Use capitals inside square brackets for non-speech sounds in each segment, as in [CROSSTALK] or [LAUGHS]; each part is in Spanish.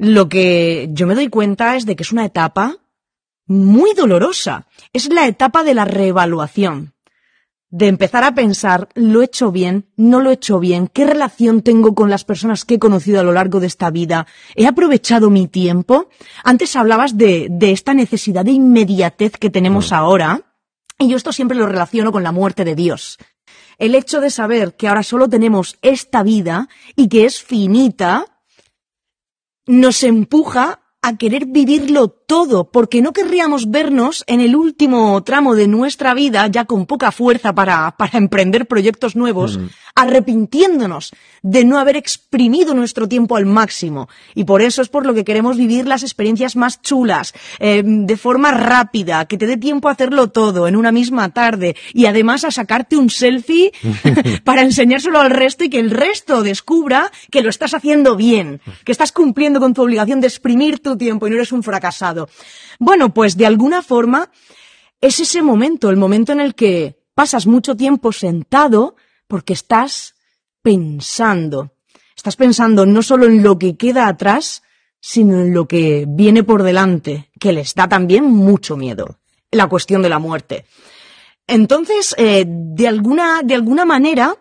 lo que yo me doy cuenta es de que es una etapa muy dolorosa. Es la etapa de la reevaluación. De empezar a pensar, ¿lo he hecho bien? ¿No lo he hecho bien? ¿Qué relación tengo con las personas que he conocido a lo largo de esta vida? ¿He aprovechado mi tiempo? Antes hablabas de, de esta necesidad de inmediatez que tenemos ahora. Y yo esto siempre lo relaciono con la muerte de Dios. El hecho de saber que ahora solo tenemos esta vida y que es finita, nos empuja a querer vivirlo todo, porque no querríamos vernos en el último tramo de nuestra vida, ya con poca fuerza para, para emprender proyectos nuevos, mm. arrepintiéndonos de no haber exprimido nuestro tiempo al máximo. Y por eso es por lo que queremos vivir las experiencias más chulas, eh, de forma rápida, que te dé tiempo a hacerlo todo en una misma tarde y además a sacarte un selfie [LAUGHS] para enseñárselo al resto y que el resto descubra que lo estás haciendo bien, que estás cumpliendo con tu obligación de exprimir tiempo y no eres un fracasado. Bueno, pues de alguna forma es ese momento, el momento en el que pasas mucho tiempo sentado porque estás pensando. Estás pensando no solo en lo que queda atrás, sino en lo que viene por delante, que les da también mucho miedo, la cuestión de la muerte. Entonces, eh, de, alguna, de alguna manera,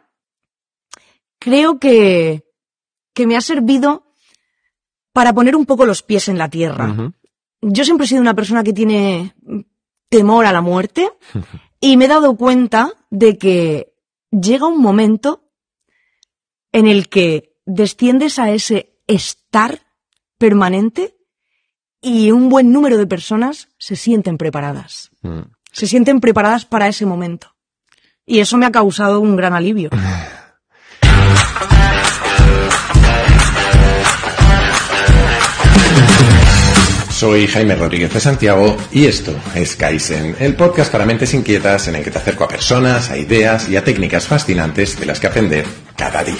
creo que, que me ha servido para poner un poco los pies en la tierra. Yo siempre he sido una persona que tiene temor a la muerte y me he dado cuenta de que llega un momento en el que desciendes a ese estar permanente y un buen número de personas se sienten preparadas. Mm. Se sienten preparadas para ese momento. Y eso me ha causado un gran alivio. [LAUGHS] Soy Jaime Rodríguez de Santiago y esto es Kaizen, el podcast para mentes inquietas en el que te acerco a personas, a ideas y a técnicas fascinantes de las que aprender cada día.